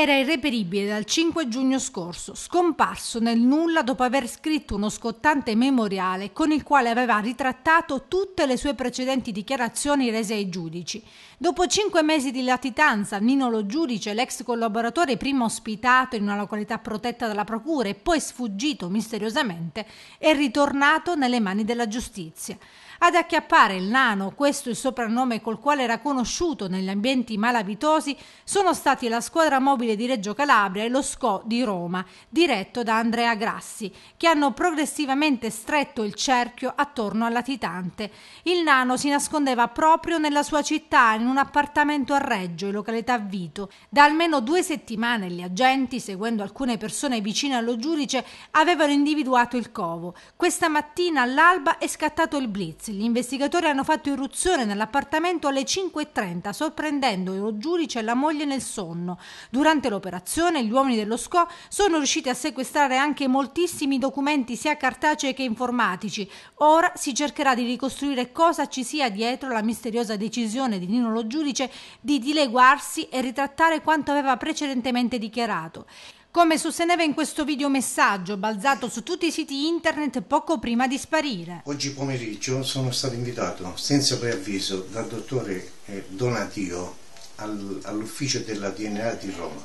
era irreperibile dal 5 giugno scorso, scomparso nel nulla dopo aver scritto uno scottante memoriale con il quale aveva ritrattato tutte le sue precedenti dichiarazioni rese ai giudici. Dopo cinque mesi di latitanza, Nino Lo Giudice, l'ex collaboratore prima ospitato in una località protetta dalla procura e poi sfuggito misteriosamente, è ritornato nelle mani della giustizia ad acchiappare il nano, questo il soprannome col quale era conosciuto negli ambienti malavitosi, sono stati la squadra mobile di Reggio Calabria e lo SCO di Roma, diretto da Andrea Grassi, che hanno progressivamente stretto il cerchio attorno al latitante. Il nano si nascondeva proprio nella sua città, in un appartamento a Reggio, in località Vito. Da almeno due settimane gli agenti, seguendo alcune persone vicine allo giudice, avevano individuato il covo. Questa mattina all'alba è scattato il blitz gli investigatori hanno fatto irruzione nell'appartamento alle 5.30, sorprendendo il giudice e la moglie nel sonno. Durante l'operazione, gli uomini dello SCO sono riusciti a sequestrare anche moltissimi documenti, sia cartacei che informatici. Ora si cercherà di ricostruire cosa ci sia dietro la misteriosa decisione di Nino Lo Giudice di dileguarsi e ritrattare quanto aveva precedentemente dichiarato come sosteneva in questo videomessaggio balzato su tutti i siti internet poco prima di sparire. Oggi pomeriggio sono stato invitato senza preavviso dal dottore eh, Donatio all'ufficio della DNA di Roma,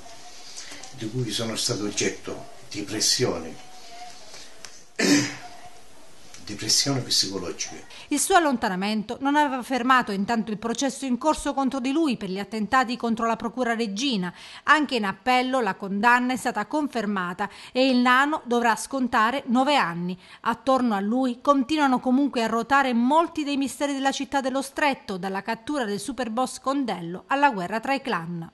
di cui sono stato oggetto di pressione depressione psicologica. Il suo allontanamento non aveva fermato intanto il processo in corso contro di lui per gli attentati contro la procura regina. Anche in appello la condanna è stata confermata e il nano dovrà scontare nove anni. Attorno a lui continuano comunque a ruotare molti dei misteri della città dello stretto, dalla cattura del superboss Condello alla guerra tra i clan.